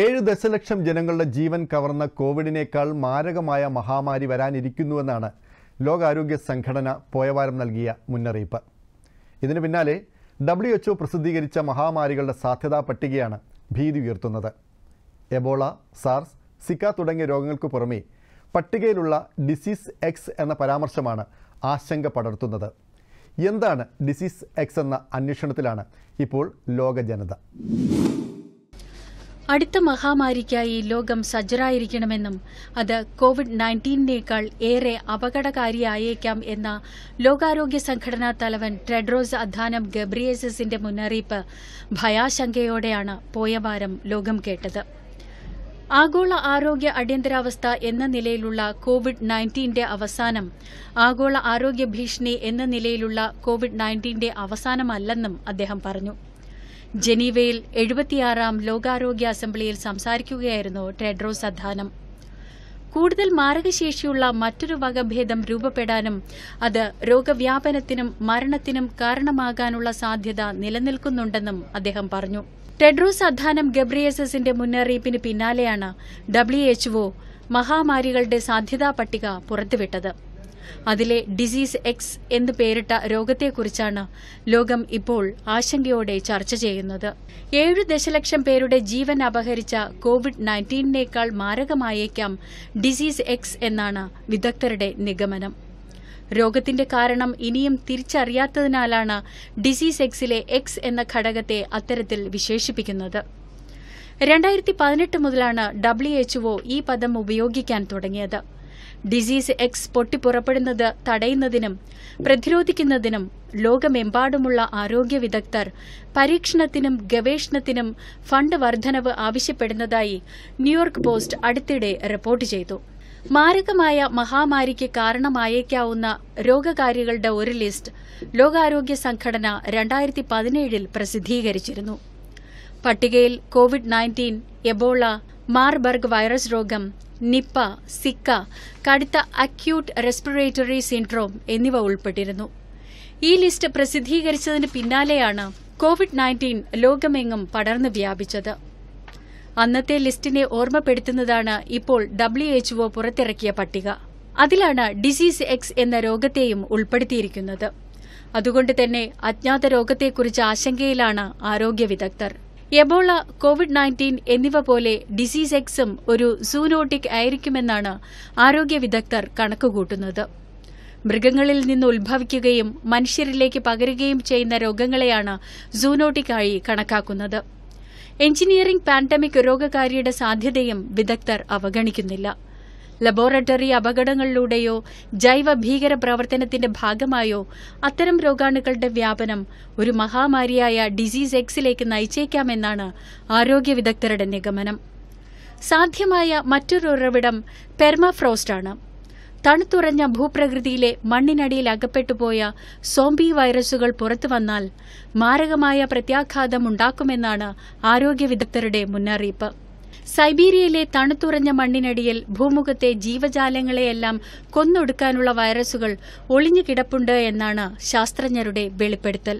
ഏഴ് ദശലക്ഷം ജനങ്ങളുടെ ജീവൻ കവർന്ന കോവിഡിനേക്കാൾ മാരകമായ മഹാമാരി വരാനിരിക്കുന്നുവെന്നാണ് ലോകാരോഗ്യ സംഘടന പോയവാരം നൽകിയ മുന്നറിയിപ്പ് ഇതിനു പിന്നാലെ ഡബ്ല്യു എച്ച്ഒ പ്രസിദ്ധീകരിച്ച മഹാമാരികളുടെ സാധ്യതാ പട്ടികയാണ് ഭീതി ഉയർത്തുന്നത് എബോള സാർസ് സിക്ക തുടങ്ങിയ രോഗങ്ങൾക്ക് പുറമേ പട്ടികയിലുള്ള ഡിസീസ് എക്സ് എന്ന പരാമർശമാണ് ആശങ്ക പടർത്തുന്നത് എന്താണ് ഡിസീസ് എക്സ് എന്ന അന്വേഷണത്തിലാണ് ഇപ്പോൾ ലോക ജനത അടുത്ത മഹാമാരിക്കായി ലോകം സജ്ജരായിരിക്കണമെന്നും അത് കോവിഡ് നയൻറ്റീനേക്കാൾ ഏറെ അപകടകാരിയായേക്കാം എന്ന ലോകാരോഗ്യ സംഘടനാ തലവൻ ടെഡ്രോസ് അധാനം ഗബ്രിയേസസിന്റെ മുന്നറിയിപ്പ് ഭയാശങ്കയോടെയാണ് പോയ വാരം ലോകം കേട്ടത് ആഗോള ആരോഗ്യ അടിയന്തരാവസ്ഥ എന്ന നിലയിലുള്ള കോവിഡ് നയൻറ്റീന്റെ അവസാനം ആഗോള ആരോഗ്യ ഭീഷണി എന്ന നിലയിലുള്ള കോവിഡ് നയൻറ്റീന്റെ അവസാനമല്ലെന്നും അദ്ദേഹം പറഞ്ഞു ജനീവയിൽ എഴുപത്തിയാറാം ലോകാരോഗ്യ അസംബ്ലിയിൽ സംസാരിക്കുകയായിരുന്നു ടെഡ്രോസ് അധാനം കൂടുതൽ മാരകശേഷിയുള്ള മറ്റൊരു വകഭേദം രൂപപ്പെടാനും അത് രോഗവ്യാപനത്തിനും മരണത്തിനും കാരണമാകാനുള്ള സാധ്യത നിലനിൽക്കുന്നുണ്ടെന്നും അദ്ദേഹം പറഞ്ഞു ടെഡ്രോസ് അധാനം ഗബ്രിയേസസിന്റെ മുന്നറിയിപ്പിന് പിന്നാലെയാണ് ഡബ്ല്യു മഹാമാരികളുടെ സാധ്യതാ പട്ടിക പുറത്തുവിട്ടത് അതിലെ ഡിസീസ് എക്സ് എന്ന് പേരിട്ട രോഗത്തെക്കുറിച്ചാണ് ലോകം ഇപ്പോൾ ആശങ്കയോടെ ചർച്ച ചെയ്യുന്നത് ഏഴ് ദശലക്ഷം പേരുടെ ജീവൻ അപഹരിച്ച കോവിഡ് നയൻറ്റീനിനേക്കാൾ മാരകമായേക്കാം ഡിസീസ് എക്സ് എന്നാണ് വിദഗ്ധരുടെ നിഗമനം രോഗത്തിന്റെ കാരണം ഇനിയും തിരിച്ചറിയാത്തതിനാലാണ് ഡിസീസ് എക്സിലെ എക്സ് എന്ന ഘടകത്തെ അത്തരത്തിൽ വിശേഷിപ്പിക്കുന്നത് രണ്ടായിരത്തി പതിനെട്ട് മുതലാണ് ഡബ്ല്യു എച്ച്ഒ ഈ പദം ഉപയോഗിക്കാൻ തുടങ്ങിയത് ഡിസീസ് എക്സ് പൊട്ടിപ്പുറപ്പെടുന്നത് തടയുന്നതിനും പ്രതിരോധിക്കുന്നതിനും ലോകമെമ്പാടുമുള്ള ആരോഗ്യ വിദഗ്ധർ പരീക്ഷണത്തിനും ഗവേഷണത്തിനും ഫണ്ട് വർധനവ് ആവശ്യപ്പെടുന്നതായി ന്യൂയോർക്ക് പോസ്റ്റ് അടുത്തിടെ റിപ്പോർട്ട് ചെയ്തു മാരകമായ മഹാമാരിക്ക് കാരണമായേക്കാവുന്ന രോഗകാരികളുടെ ഒരു ലിസ്റ്റ് ലോകാരോഗ്യ സംഘടന രണ്ടായിരത്തി പതിനേഴിൽ പ്രസിദ്ധീകരിച്ചിരുന്നു പട്ടികയിൽ Covid nineteen Ebola Marburg virus രോഗം നിപ്പ സിക്ക കടുത്ത അക്യൂട്ട് റെസ്പിറേറ്ററി സിൻഡ്രോം എന്നിവ ഉൾപ്പെട്ടിരുന്നു ഈ ലിസ്റ്റ് പ്രസിദ്ധീകരിച്ചതിന് പിന്നാലെയാണ് കോവിഡ് നയൻറ്റീൻ ലോകമെങ്ങും പടർന്നു വ്യാപിച്ചത് അന്നത്തെ ലിസ്റ്റിനെ ഓർമ്മപ്പെടുത്തുന്നതാണ് ഇപ്പോൾ ഡബ്ല്യു ഒ പുറത്തിറക്കിയ പട്ടിക അതിലാണ് ഡിസീസ് എക്സ് എന്ന രോഗത്തെയും ഉൾപ്പെടുത്തിയിരിക്കുന്നത് അതുകൊണ്ട് തന്നെ അജ്ഞാത രോഗത്തെക്കുറിച്ച് ആശങ്കയിലാണ് ആരോഗ്യ വിദഗ്ധർ എബോള കോവിഡ് നയൻറ്റീൻ എന്നിവ പോലെ ഡിസീസ് എക്സും ഒരു സൂനോട്ടിക് ആയിരിക്കുമെന്നാണ് ആരോഗ്യ വിദഗ്ധർ കണക്കുകൂട്ടുന്നത് മൃഗങ്ങളിൽ നിന്ന് ഉത്ഭവിക്കുകയും മനുഷ്യരിലേക്ക് പകരുകയും ചെയ്യുന്ന രോഗങ്ങളെയാണ് സൂനോട്ടിക് ആയി കണക്കാക്കുന്നത് എഞ്ചിനീയറിംഗ് പാൻഡമിക് രോഗകാരിയുടെ സാധ്യതയും വിദഗ്ധർ അവഗണിക്കുന്നില്ല ലബോറട്ടറി അപകടങ്ങളിലൂടെയോ ജൈവ ഭീകര പ്രവർത്തനത്തിന്റെ ഭാഗമായോ അത്തരം രോഗാണുക്കളുടെ വ്യാപനം ഒരു മഹാമാരിയായ ഡിസീസ് എക്സിലേക്ക് നയിച്ചേക്കാമെന്നാണ് ആരോഗ്യ വിദഗ്ധരുടെ നിഗമനം സാധ്യമായ മറ്റൊരു ഉറവിടം ആണ് തണുത്തുറഞ്ഞ ഭൂപ്രകൃതിയിലെ മണ്ണിനടിയിൽ അകപ്പെട്ടുപോയ സോംബി വൈറസുകൾ പുറത്തു വന്നാൽ മാരകമായ പ്രത്യാഘാതം ഉണ്ടാക്കുമെന്നാണ് ആരോഗ്യ വിദഗ്ധരുടെ മുന്നറിയിപ്പ് സൈബീരിയയിലെ തണുത്തുറഞ്ഞ മണ്ണിനടിയിൽ ഭൂമുഖത്തെ ജീവജാലങ്ങളെയെല്ലാം കൊന്നൊടുക്കാനുള്ള വൈറസുകൾ ഒളിഞ്ഞുകിടപ്പുണ്ട് എന്നാണ് ശാസ്ത്രജ്ഞരുടെ വെളിപ്പെടുത്തൽ